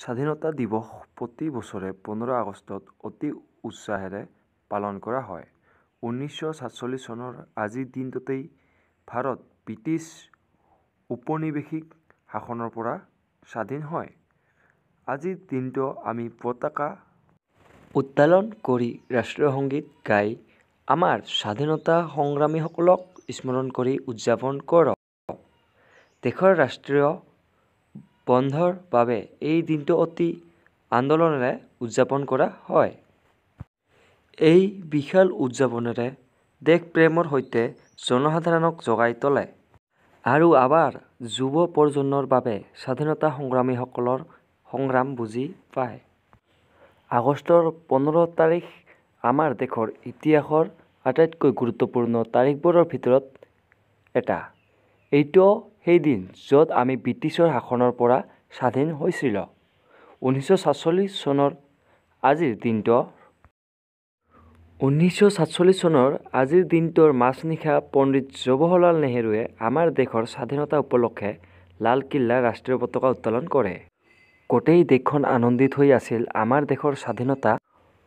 স্বাধীনতা দিৱস প্ৰতি বছৰে পোন্ধৰ আগষ্টত অতি উৎসাহেৰে পালন কৰা হয় ঊনৈছশ সাতচল্লিছ চনৰ আজিৰ দিনটোতেই ভাৰত ব্ৰিটিছ উপনিৱেশিক শাসনৰ পৰা স্বাধীন হয় আজিৰ দিনটো আমি পতাকা উত্তোলন কৰি ৰাষ্ট্ৰীয় সংগীত গাই আমাৰ স্বাধীনতা সংগ্ৰামীসকলক স্মৰণ কৰি উদযাপন কৰক দেশৰ ৰাষ্ট্ৰীয় বন্ধৰ বাবে এই দিনটো অতি আন্দোলনেৰে উদযাপন কৰা হয় এই বিশাল উদযাপনেৰে দেশ প্ৰেমৰ সৈতে জনসাধাৰণক জগাই তোলে আৰু আমাৰ যুৱ প্ৰজন্মৰ বাবে স্বাধীনতা সংগ্ৰামীসকলৰ সংগ্ৰাম বুজি পায় আগষ্টৰ পোন্ধৰ তাৰিখ আমাৰ দেশৰ ইতিহাসৰ আটাইতকৈ গুৰুত্বপূৰ্ণ তাৰিখবোৰৰ ভিতৰত এটা এইটো সেই দিন য'ত আমি ব্ৰিটিছৰ শাসনৰ পৰা স্বাধীন হৈছিলোঁ ঊনৈছশ সাতচল্লিছ চনৰ আজিৰ দিনটো ঊনৈছশ সাতচল্লিছ চনৰ আজিৰ দিনটোৰ মাজনিশা পণ্ডিত জৱাহৰলাল নেহৰুৱে আমাৰ দেশৰ স্বাধীনতা উপলক্ষে লালকিল্লা ৰাষ্ট্ৰীয় পতাকা উত্তোলন কৰে গোটেই দেশখন আনন্দিত হৈ আছিল আমাৰ দেশৰ স্বাধীনতা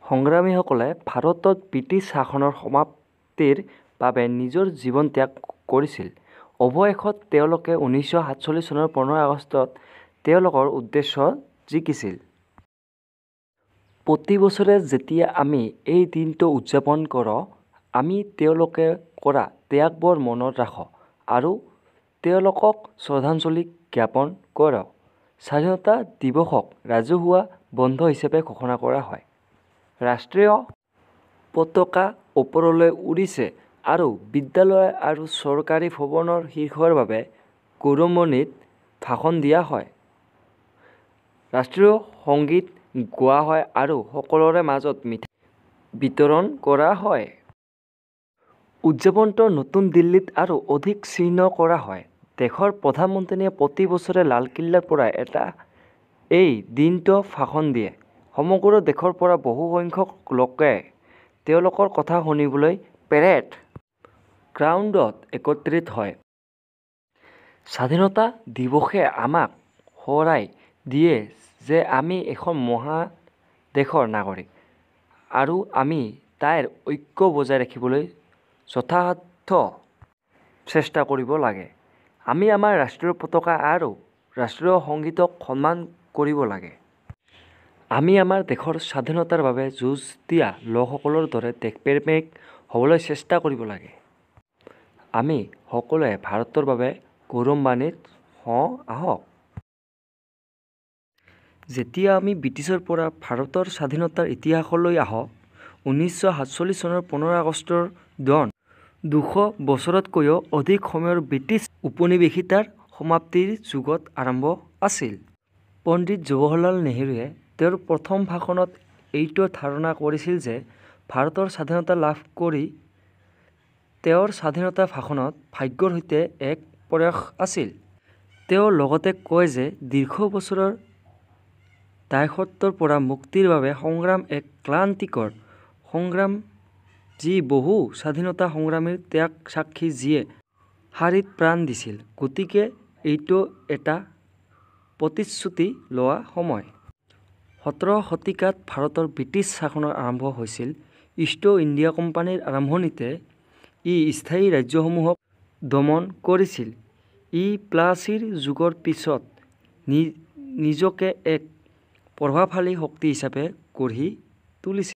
সংগ্ৰামীসকলে ভাৰতত ব্ৰিটিছ শাসনৰ সমাপ্তিৰ বাবে নিজৰ জীৱন ত্যাগ কৰিছিল অৱশেষত তেওঁলোকে ঊনৈছশ সাতচল্লিছ চনৰ পোন্ধৰ আগষ্টত তেওঁলোকৰ উদ্দেশ্য জিকিছিল প্ৰতি বছৰে যেতিয়া আমি এই দিনটো উদযাপন কৰোঁ আমি তেওঁলোকে কৰা ত্যাগবোৰ মনত ৰাখোঁ আৰু তেওঁলোকক শ্ৰদ্ধাঞ্জলি জ্ঞাপন কৰক স্বাধীনতা দিৱসক ৰাজহুৱা বন্ধ হিচাপে ঘোষণা কৰা হয় ৰাষ্ট্ৰীয় পতাকা ওপৰলৈ উৰিছে আৰু বিদ্যালয় আৰু চৰকাৰী ভৱনৰ শীৰ্ষৰ বাবে গৌৰৱণিত ভাষণ দিয়া হয় ৰাষ্ট্ৰীয় সংগীত গোৱা হয় আৰু সকলোৰে মাজত মিঠা বিতৰণ কৰা হয় উদযাপনটো নতুন দিল্লীত আৰু অধিক চিহ্ন কৰা হয় দেশৰ প্ৰধানমন্ত্ৰীয়ে প্ৰতি বছৰে লালকিল্লাৰ পৰা এটা এই দিনটো ভাষণ দিয়ে সমগ্ৰ দেশৰ পৰা বহুসংখ্যক লোকে তেওঁলোকৰ কথা শুনিবলৈ পেৰেড গ্ৰাউণ্ডত একত্ৰিত হয় স্বাধীনতা দিৱসে আমাক সোঁৱৰাই দিয়ে যে আমি এখন দেশৰ নাগৰিক আৰু আমি তাইৰ ঐক্য বজাই ৰাখিবলৈ যথাৰ্থ চেষ্টা কৰিব লাগে আমি আমাৰ ৰাষ্ট্ৰীয় পতাকা আৰু ৰাষ্ট্ৰীয় সংগীতক সন্মান কৰিব লাগে আমি আমাৰ দেশৰ স্বাধীনতাৰ বাবে যুঁজ দিয়া লোকসকলৰ দৰে দেশপ্ৰেমিক হ'বলৈ চেষ্টা কৰিব লাগে আমি সকলোৱে ভাৰতৰ বাবে গৌৰৱান্বিত হওঁ আহক যেতিয়া আমি ব্ৰিটিছৰ পৰা ভাৰতৰ স্বাধীনতাৰ ইতিহাসলৈ আহক ঊনৈছশ সাতচল্লিছ চনৰ পোন্ধৰ আগষ্টৰ দন দুশ বছৰতকৈও অধিক সময়ৰ ব্ৰিটিছ উপনিৱেশিতাৰ সমাপ্তিৰ যুগত আৰম্ভ আছিল পণ্ডিত জৱাহৰলাল নেহৰুৱে তেওঁৰ প্ৰথম ভাষণত এইটো ধাৰণা কৰিছিল যে ভাৰতৰ স্বাধীনতা লাভ কৰি তেওঁৰ স্বাধীনতা ভাষণত ভাগ্যৰ সৈতে এক প্ৰয়াস আছিল তেওঁ লগতে কয় যে দীৰ্ঘ বছৰৰ দায়সত্বৰ পৰা মুক্তিৰ বাবে সংগ্ৰাম এক ক্লান্তিকৰ সংগ্ৰাম যি বহু স্বাধীনতা সংগ্ৰামীৰ ত্যাগ সাক্ষী যিয়ে শাৰীত প্ৰাণ দিছিল গতিকে এইটো এটা প্ৰতিশ্ৰুতি লোৱা সময় সোতৰ শতিকাত ভাৰতৰ ব্ৰিটিছ শাসনৰ আৰম্ভ হৈছিল ইষ্ট ইণ্ডিয়া কোম্পানীৰ আৰম্ভণিতে ই স্থায়ী ৰাজ্যসমূহক দমন কৰিছিল ই প্লাছিৰ যুগৰ পিছত নিজকে এক প্ৰভাৱশালী শক্তি হিচাপে গঢ়ি তুলিছিল